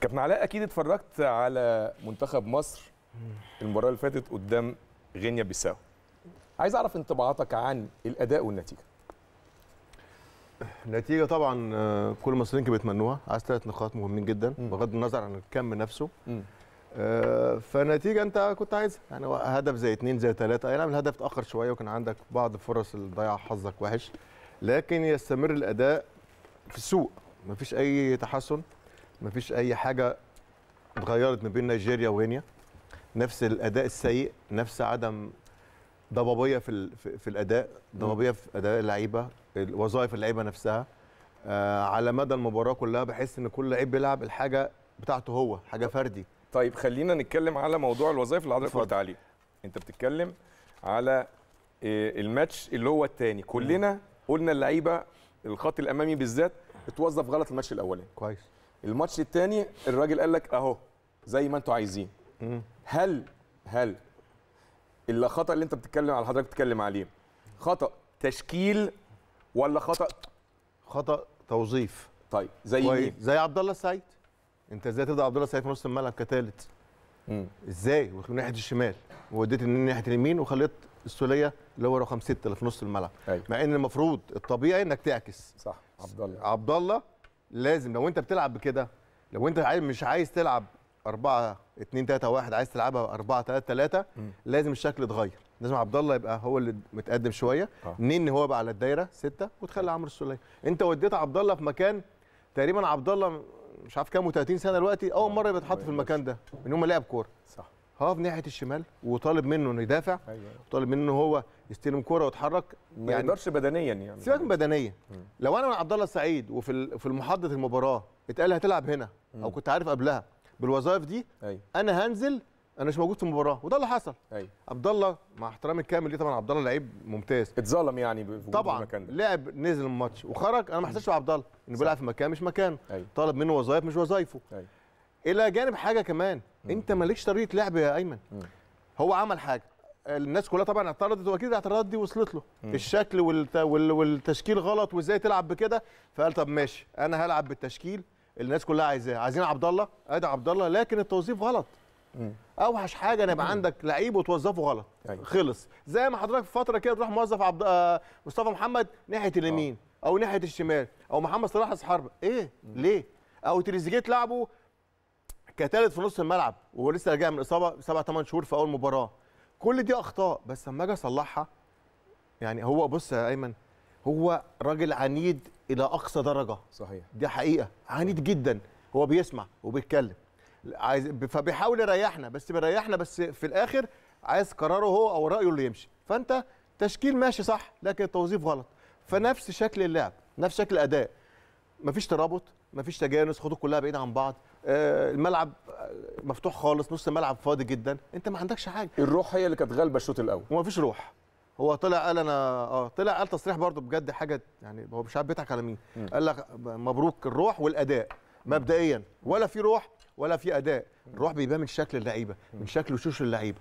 كابتن علاء اكيد اتفرجت على منتخب مصر المباراه اللي فاتت قدام غينيا بيساو عايز اعرف انطباعاتك عن الاداء والنتيجه النتيجه طبعا آه، كل المصريين كانوا بيتمنوها عايز ثلاث نقاط مهمين جدا بغض النظر عن الكم نفسه آه، فنتيجه انت كنت عايزها يعني هدف زي اثنين زي ثلاثه اي نعم الهدف اتاخر شويه وكان عندك بعض فرص اللي ضيع حظك وحش لكن يستمر الاداء في السوق مفيش اي تحسن مفيش اي حاجه اتغيرت ما بين نيجيريا وغينيا نفس الاداء السيء نفس عدم ضبابيه في في الاداء ضبابيه في اداء اللعيبه وظائف اللعيبه نفسها آه على مدى المباراه كلها بحس ان كل لعيب بيلعب الحاجه بتاعته هو حاجه فردي طيب خلينا نتكلم على موضوع الوظائف اللي حضرتك قلت عليه انت بتتكلم على آه، الماتش اللي هو الثاني كلنا قلنا اللعيبه الخط الامامي بالذات اتوظف غلط الماتش الاولاني كويس الماتش الثاني الراجل قال لك اهو زي ما انتوا عايزين هل هل الخطا اللي انت بتتكلم على حضرتك بتتكلم عليه خطا تشكيل ولا خطا خطا توظيف طيب زي مين زي عبد الله السعيد انت ازاي تضع عبد الله السعيد في نص الملعب كثالث ازاي من ناحيه الشمال ووديت ناحيه اليمين وخليت السوليه اللي هو رقم 6 اللي في نص الملعب أيوة. مع ان المفروض الطبيعي انك تعكس صح عبد الله عبد الله لازم لو انت بتلعب بكده لو انت مش عايز تلعب 4 2 3 1 عايز تلعبها 4 3 3 لازم الشكل يتغير لازم عبد الله يبقى هو اللي متقدم شويه اثنين آه. هو بقى على الدايره 6 وتخلي اه. عمرو السوليه انت وديت عبد الله في مكان تقريبا عبد الله مش عارف كام و30 سنه دلوقتي اول اه. مره يتحط في المكان ده من يوم ما لعب كوره صح في ناحيه الشمال وطالب منه انه يدافع أيوة. طالب منه هو يستلم كوره ويتحرك ما يعني يقدرش بدنيا يعني سيبك من بدنيا لو انا من عبد الله السعيد وفي في المحاضره المباراه اتقال هتلعب هنا م. او كنت عارف قبلها بالوظائف دي أيوة. انا هنزل انا مش موجود في المباراه وده اللي حصل ايوه عبد الله مع احترامي الكامل ليه طبعا عبد الله لعيب ممتاز اتظلم يعني في طبعا المكان ده لعب نزل الماتش وخرج انا ما حسيتش بعبد الله انه بيلعب في مكان مش مكانه أيوة. طالب منه وظائف مش وظايفه أيوة. الى جانب حاجه كمان انت مالكش طريقه لعب يا ايمن هو عمل حاجه الناس كلها طبعا اعترضت واكيد الاعتراضات دي وصلت له الشكل والت... وال... والتشكيل غلط وازاي تلعب بكده فقال طب ماشي انا هلعب بالتشكيل الناس كلها عايزاه عايزين عبد الله ادي عبد الله لكن التوظيف غلط اوحش حاجه ان يبقى عندك لعيب وتوظفه غلط أيوة. خلص زي ما حضرتك في فتره كده تروح موظف عبد آه، مصطفى محمد ناحيه آه. اليمين او ناحيه الشمال او محمد صلاح راس ايه ليه او تريزيجيه تلعبه كثالث في نص الملعب وهو لسه راجع من اصابه سبع ثمان شهور في اول مباراه كل دي اخطاء بس لما اجي اصلحها يعني هو بص يا ايمن هو راجل عنيد الى اقصى درجه صحيح دي حقيقه عنيد جدا هو بيسمع وبيتكلم عايز فبيحاول يريحنا بس بيريحنا بس في الاخر عايز قراره هو او رايه اللي يمشي فانت تشكيل ماشي صح لكن التوظيف غلط فنفس شكل اللعب نفس شكل الاداء مفيش ترابط مفيش تجانس خطوط كلها بعيده عن بعض آه، الملعب آه، مفتوح خالص نص الملعب فاضي جدا انت ما عندكش حاجه الروح هي اللي كانت غالبه الشوط الاول ومفيش روح هو طلع قال انا اه طلع قال تصريح برضه بجد حاجه يعني هو مش عارف بيضحك على مين قال لك مبروك الروح والاداء مبدئيا ولا في روح ولا في اداء الروح بيبان من شكل اللعيبه من شكل وشوش اللعيبه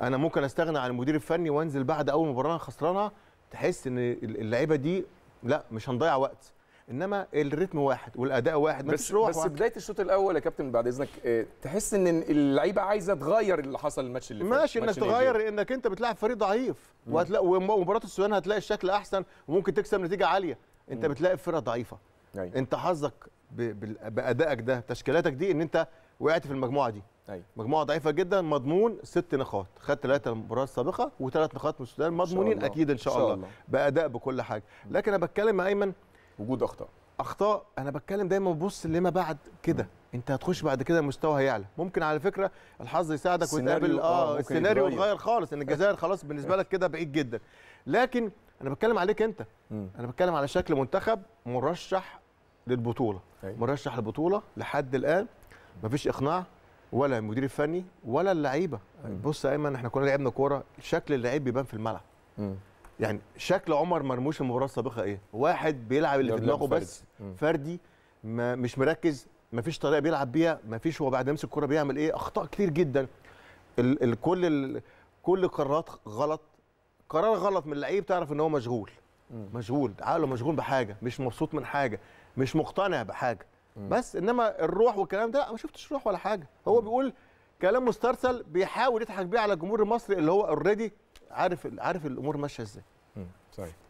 انا ممكن استغنى عن المدير الفني وانزل بعد اول مباراه خسرانه تحس ان اللعيبه دي لا مش هنضيع وقت انما الريتم واحد والاداء واحد بس روح بس واحد. بدايه الشوط الاول يا كابتن بعد اذنك آه، تحس ان اللعيبه عايزه تغير اللي حصل الماتش اللي فات ماشي انك تغير نيجير. انك انت بتلاعب فريق ضعيف وهتلاقي ومباراه السودان هتلاقي الشكل احسن وممكن تكسب نتيجه عاليه انت مم. بتلاقي فرقه ضعيفه أي. انت حظك بادائك ده تشكيلاتك دي ان انت وقعت في المجموعه دي أي. مجموعه ضعيفه جدا مضمون ست نقاط خدت ثلاثه المباراه السابقه وثلاث نقاط من السودان مضمونين اكيد ان شاء, إن شاء الله, الله. باداء بكل حاجه لكن انا بتكلم يا ايمن وجود اخطاء اخطاء انا بتكلم دايما ببص لما بعد كده انت هتخش بعد كده المستوى هيعلى ممكن على فكره الحظ يساعدك وتقابل اه, آه، السيناريو اتغير خالص ان الجزائر خلاص بالنسبه لك كده بعيد جدا لكن انا بتكلم عليك انت انا بتكلم على شكل منتخب مرشح للبطوله مرشح للبطوله لحد الان مفيش اقناع ولا المدير الفني ولا اللعيبه بص يا ايمن احنا كنا لعبنا كوره شكل اللعيب بيبان في الملعب يعني شكل عمر مرموش المباراه السابقه ايه؟ واحد بيلعب اللي في دماغه بس فردي ما مش مركز ما فيش طريقه بيلعب بيها ما فيش هو بعد ما يمسك الكره بيعمل ايه اخطاء كتير جدا ال ال كل ال كل قرارات غلط قرار غلط من اللعيب تعرف ان هو مشغول مم. مشغول عقله مشغول بحاجه مش مبسوط من حاجه مش مقتنع بحاجه مم. بس انما الروح والكلام ده ما شفتش روح ولا حاجه هو مم. بيقول كلام مسترسل بيحاول يضحك بيه على الجمهور المصري اللي هو اوريدي عارف عارف الامور ماشيه ازاي صحيح